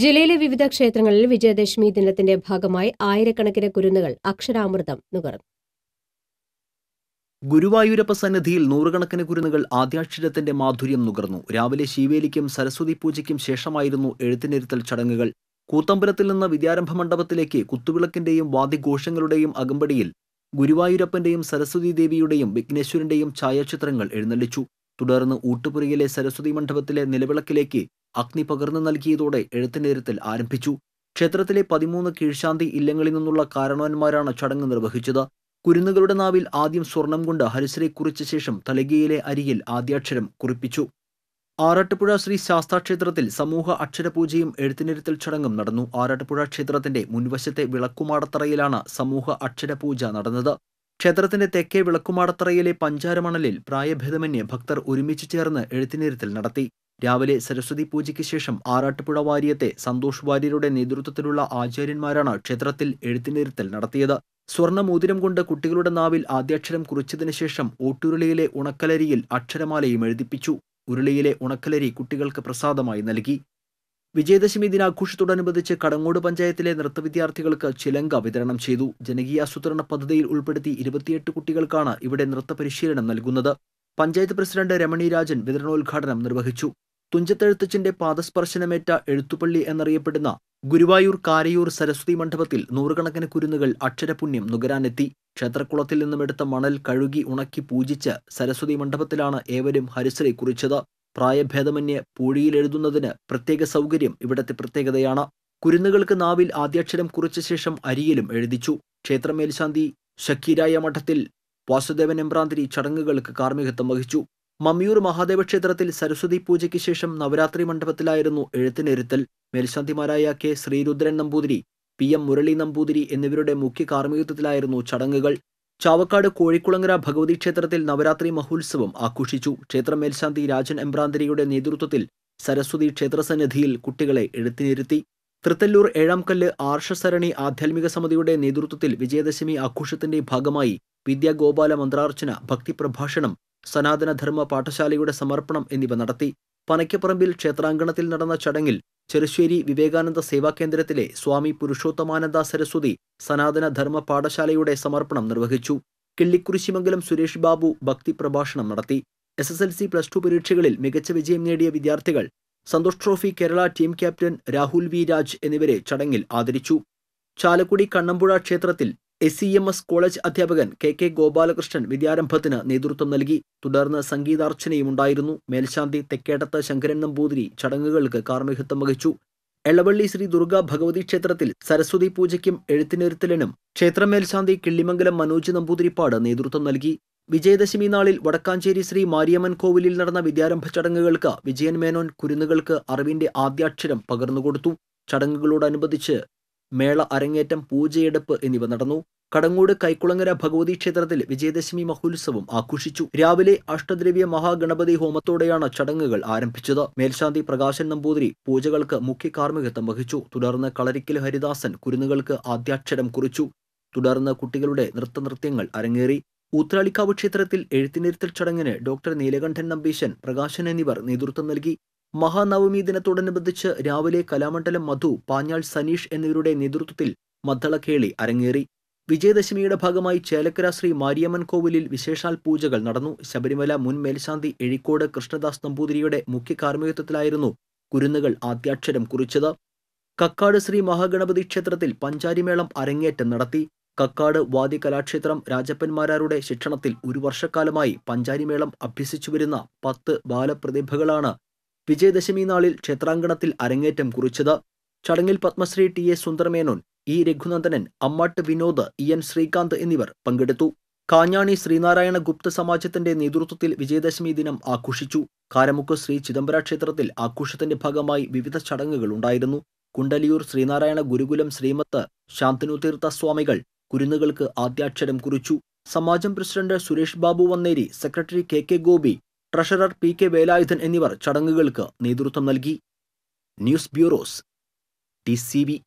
ജില്ലയിലെ വിവിധ ക്ഷേത്രങ്ങളിൽ വിജയദശമി ദിനത്തിന്റെ ഭാഗമായി ആയിരക്കണക്കിന് കുരുന്നുകൾ അക്ഷരാമൃതം നുകർന്നു ഗുരുവായൂരപ്പ സന്നിധിയിൽ നൂറുകണക്കിന് കുരുന്നുകൾ ആദ്യാക്ഷരത്തിന്റെ മാധുര്യം നുകർന്നു രാവിലെ ശിവേലിക്കും സരസ്വതി പൂജയ്ക്കും ശേഷമായിരുന്നു എഴുത്തിനിരുത്തൽ ചടങ്ങുകൾ കൂത്തമ്പലത്തിൽ നിന്ന് വിദ്യാരംഭ മണ്ഡപത്തിലേക്ക് കുത്തുവിളക്കിന്റെയും വാദ്യഘോഷങ്ങളുടെയും അകമ്പടിയിൽ ഗുരുവായൂരപ്പന്റെയും സരസ്വതി ദേവിയുടെയും വിഘ്നേശ്വരന്റെയും ഛായാചിത്രങ്ങൾ എഴുന്നള്ളിച്ചു തുടർന്ന് ഊട്ടുപുരയിലെ സരസ്വതി മണ്ഡപത്തിലെ നിലവിളക്കിലേക്ക് അഗ്നി പകർന്നു നൽകിയതോടെ എഴുത്തിനിരത്തിൽ ആരംഭിച്ചു ക്ഷേത്രത്തിലെ പതിമൂന്ന് കീഴ്ശാന്തി ഇല്ലങ്ങളിൽ നിന്നുള്ള കാരണവന്മാരാണ് ചടങ്ങ് നിർവഹിച്ചത് കുരുന്നുകളുടെ നാവിൽ ആദ്യം സ്വർണം കൊണ്ട് ഹരിശ്രീ കുറിച്ച ശേഷം തലകിയിലെ അരിയിൽ ആദ്യാക്ഷരം കുറിപ്പിച്ചു ആറാട്ടുപുഴ ശ്രീ ശാസ്താക്ഷേത്രത്തിൽ സമൂഹ അക്ഷരപൂജയും എഴുത്തിനിരുത്തൽ ചടങ്ങും നടന്നു ആറാട്ടുപുഴ ക്ഷേത്രത്തിന്റെ മുൻവശത്തെ വിളക്കുമാടത്തറയിലാണ് സമൂഹ അക്ഷരപൂജ നടന്നത് ക്ഷേത്രത്തിന്റെ തെക്കേ വിളക്കുമാടത്തറയിലെ പഞ്ചാരമണലിൽ പ്രായഭേദമന്യേ ഭക്തർ ഒരുമിച്ച് ചേർന്ന് എഴുത്തിനിരുത്തൽ നടത്തി രാവിലെ സരസ്വതി പൂജയ്ക്ക് ശേഷം ആറാട്ടുപുഴ വാര്യത്തെ സന്തോഷ് വാര്യരുടെ നേതൃത്വത്തിലുള്ള ആചാര്യന്മാരാണ് ക്ഷേത്രത്തിൽ എഴുത്തിനിരുത്തൽ നടത്തിയത് സ്വർണ്ണ മോതിരം കൊണ്ട് കുട്ടികളുടെ നാവിൽ ആദ്യാക്ഷരം കുറിച്ചതിനു ശേഷം ഓട്ടുരുളിയിലെ ഉണക്കലരിയിൽ അക്ഷരമാലയും എഴുതിപ്പിച്ചു ഉരുളിയിലെ ഉണക്കലരി കുട്ടികൾക്ക് പ്രസാദമായി നൽകി വിജയദശമി ദിനാഘോഷത്തോടനുബന്ധിച്ച് കടങ്ങോട് പഞ്ചായത്തിലെ നൃത്ത വിദ്യാർത്ഥികൾക്ക് ചിലങ്ക വിതരണം ചെയ്തു ജനകീയാസൂത്രണ പദ്ധതിയിൽ ഉൾപ്പെടുത്തി ഇരുപത്തിയെട്ട് കുട്ടികൾക്കാണ് ഇവിടെ നൃത്ത പരിശീലനം നൽകുന്നത് പഞ്ചായത്ത് പ്രസിഡന്റ് രമണി രാജൻ വിതരണോദ്ഘാടനം നിർവഹിച്ചു തുഞ്ചത്തെഴുത്തച്ഛന്റെ പാദസ്പർശനമേറ്റ എഴുത്തുപള്ളി എന്നറിയപ്പെടുന്ന ഗുരുവായൂർ കാരയൂർ സരസ്വതി മണ്ഡപത്തിൽ നൂറുകണക്കിന് കുരുന്നുകൾ അക്ഷരപുണ്യം നുകരാനെത്തി ക്ഷേത്രക്കുളത്തിൽ നിന്നും എടുത്ത മണൽ കഴുകി ഉണക്കി പൂജിച്ച് സരസ്വതി മണ്ഡപത്തിലാണ് ഏവരും ഹരിശ്രീ കുറിച്ചത് പ്രായഭേദമന്യേ പൂഴിയിലെഴുതുന്നതിന് പ്രത്യേക സൗകര്യം ഇവിടത്തെ പ്രത്യേകതയാണ് കുരുന്നുകൾക്ക് നാവിൽ ആദ്യാക്ഷരം കുറിച്ച ശേഷം അരിയിലും എഴുതിച്ചു ക്ഷേത്രമേൽശാന്തി ഷക്കീരായ മഠത്തിൽ വാസുദേവൻ എംബ്രാന്തിരി ചടങ്ങുകൾക്ക് കാർമ്മികത്വം വഹിച്ചു മമ്മിയൂർ മഹാദേവ ക്ഷേത്രത്തിൽ സരസ്വതി പൂജയ്ക്ക് ശേഷം നവരാത്രി മണ്ഡപത്തിലായിരുന്നു എഴുത്തിനിരുത്തൽ മേൽശാന്തിമാരായ K Sreerudran Namboothiri P M Murali Namboothiri എന്നിവരുടെ മുഖ്യ കാർമ്മികത്വത്തിലായിരുന്നു ചടങ്ങുകൾ ചാവക്കാട് കോഴിക്കുളങ്ങര ഭഗവതി ക്ഷേത്രത്തിൽ നവരാത്രി മഹോത്സവം ആഘോഷിച്ചു ക്ഷേത്ര മേൽശാന്തി രാജൻ എംബ്രാന്തിരിയുടെ നേതൃത്വത്തിൽ സരസ്വതി ക്ഷേത്രസന്നിധിയിൽ കുട്ടികളെ എഴുത്തിനിരുത്തി തൃത്തല്ലൂർ ഏഴാംകല്ല് ആർഷസരണി ആധ്യാത്മിക സമിതിയുടെ നേതൃത്വത്തിൽ വിജയദശമി ആഘോഷത്തിന്റെ ഭാഗമായി വിദ്യാഗോപാല മന്ത്രാർച്ചന ഭക്തിപ്രഭാഷണം സനാതനധർമ്മ പാഠശാലയുടെ സമർപ്പണം എന്നിവ നടത്തി പനയ്ക്കപ്പറമ്പിൽ ക്ഷേത്രാങ്കണത്തിൽ നടന്ന ചടങ്ങിൽ ചെറുശ്ശേരി വിവേകാനന്ദ സേവാ കേന്ദ്രത്തിലെ സ്വാമി പുരുഷോത്തമാനന്ദ സരസ്വതി സനാതന ധർമ്മ പാഠശാലയുടെ സമർപ്പണം നിർവഹിച്ചു കിള്ളിക്കുരിശിമംഗലം സുരേഷ് ബാബു ഭക്തി പ്രഭാഷണം നടത്തി S S L C plus two പരീക്ഷകളിൽ മികച്ച വിജയം നേടിയ വിദ്യാർത്ഥികൾ Santosh trophy Kerala team captain Rahul V Raj എന്നിവരെ ചടങ്ങിൽ ആദരിച്ചു ചാലക്കുടി കണ്ണമ്പുഴ ക്ഷേത്രത്തിൽ S C M S college അധ്യാപകൻ കെ കെ ഗോപാലകൃഷ്ണൻ വിദ്യാരംഭത്തിന് നേതൃത്വം നൽകി തുടർന്ന് സംഗീതാർച്ചനയും ഉണ്ടായിരുന്നു മേൽശാന്തി തെക്കേടത്ത് ശങ്കരൻ നമ്പൂതിരി ചടങ്ങുകൾക്ക് കാർമ്മികത്വം വഹിച്ചു എളവള്ളി ശ്രീ ദുർഗാ ഭഗവതി ക്ഷേത്രത്തിൽ സരസ്വതി പൂജയ്ക്കും എഴുത്തിനിരുത്തലിനും ക്ഷേത്രമേൽശാന്തി കിള്ളിമംഗലം മനോജ് നമ്പൂതിരിപ്പാട് നേതൃത്വം നൽകി വിജയദശമി നാളിൽ വടക്കാഞ്ചേരി ശ്രീ മാരിയമ്മൻ കോവിലിൽ നടന്ന വിദ്യാരംഭ ചടങ്ങുകൾക്ക് വിജയൻ മേനോൻ കുരുന്നുകൾക്ക് അറിവിന്റെ ആദ്യാക്ഷരം പകർന്നുകൊടുത്തു ചടങ്ങുകളോടനുബന്ധിച്ച് മേള അരങ്ങേറ്റം പൂജയെടുപ്പ് എന്നിവ നടന്നു കടങ്ങൂട് കൈക്കുളങ്ങര ഭഗവതി ക്ഷേത്രത്തിൽ വിജയദശമി മഹോത്സവം ആഘോഷിച്ചു രാവിലെ അഷ്ടദ്രവ്യ മഹാഗണപതി ഹോമത്തോടെയാണ് ചടങ്ങുകൾ ആരംഭിച്ചത് മേൽശാന്തി പ്രകാശൻ നമ്പൂതിരി പൂജകൾക്ക് മുഖ്യ കാർമ്മികത്വം വഹിച്ചു തുടർന്ന് കളരിക്കൽ ഹരിദാസൻ കുരുന്നുകൾക്ക് ആദ്യാക്ഷരം കുറിച്ചു തുടർന്ന് കുട്ടികളുടെ നൃത്തനൃത്യങ്ങൾ അരങ്ങേറി ഊത്രാളിക്കാവ് ക്ഷേത്രത്തിൽ എഴുത്തിനിരുത്തൽ ചടങ്ങിന് ഡോക്ടർ നീലകണ്ഠൻ നമ്പീശൻ പ്രകാശൻ എന്നിവർ നേതൃത്വം നൽകി മഹാനവമി ദിനത്തോടനുബന്ധിച്ച് രാവിലെ കലാമണ്ഡലം മധു പാഞ്ഞാൾ സനീഷ് എന്നിവരുടെ നേതൃത്വത്തിൽ മദ്ദളക്കേളി അരങ്ങേറി വിജയദശമിയുടെ ഭാഗമായി ചേലക്കര ശ്രീ മാരിയമ്മൻ കോവിലിൽ വിശേഷാൽ പൂജകൾ നടന്നു ശബരിമല മുൻ മേൽശാന്തി എഴിക്കോട് കൃഷ്ണദാസ് നമ്പൂതിരിയുടെ മുഖ്യ കാർമ്മികത്വത്തിലായിരുന്നു കുരുന്നുകൾ ആദ്യാക്ഷരം കുറിച്ചത് കക്കാട് ശ്രീ മഹാഗണപതി ക്ഷേത്രത്തിൽ പഞ്ചാരിമേളം അരങ്ങേറ്റം നടത്തി കക്കാട് വാദി കലാക്ഷേത്രം രാജപ്പന്മാരാരുടെ ശിക്ഷണത്തിൽ ഒരു വർഷക്കാലമായി പഞ്ചാരിമേളം അഭ്യസിച്ചു വരുന്ന പത്ത് ബാലപ്രതിഭകളാണ് വിജയദശമി നാളിൽ ക്ഷേത്രാങ്കണത്തിൽ അരങ്ങേറ്റം കുറിച്ചത് ചടങ്ങിൽ Padmashri T A Sundaramenon E Raghunandanan Ammatt Vinod E N Srikanth എന്നിവർ പങ്കെടുത്തു കാഞ്ഞാണി ശ്രീനാരായണ ഗുപ്ത സമാജത്തിന്റെ നേതൃത്വത്തിൽ വിജയദശമി ദിനം ആഘോഷിച്ചു കാരമുക്ക് ശ്രീ ചിദംബര ക്ഷേത്രത്തിൽ ആഘോഷത്തിന്റെ ഭാഗമായി വിവിധ ചടങ്ങുകൾ ഉണ്ടായിരുന്നു കുണ്ടലിയൂർ ശ്രീനാരായണ ഗുരുകുലം ശ്രീമത്ത് ശാന്തനു തീർത്ഥ സ്വാമികൾ കുരുന്നുകൾക്ക് ആദ്യാക്ഷരം കുറിച്ചു സമാജം president Suresh Babu Vanneri secretary K K Gopi treasurer P K Velayudhan എന്നിവർ ചടങ്ങുകൾക്ക് നേതൃത്വം നൽകി ന്യൂസ് ബ്യൂറോസ് ടി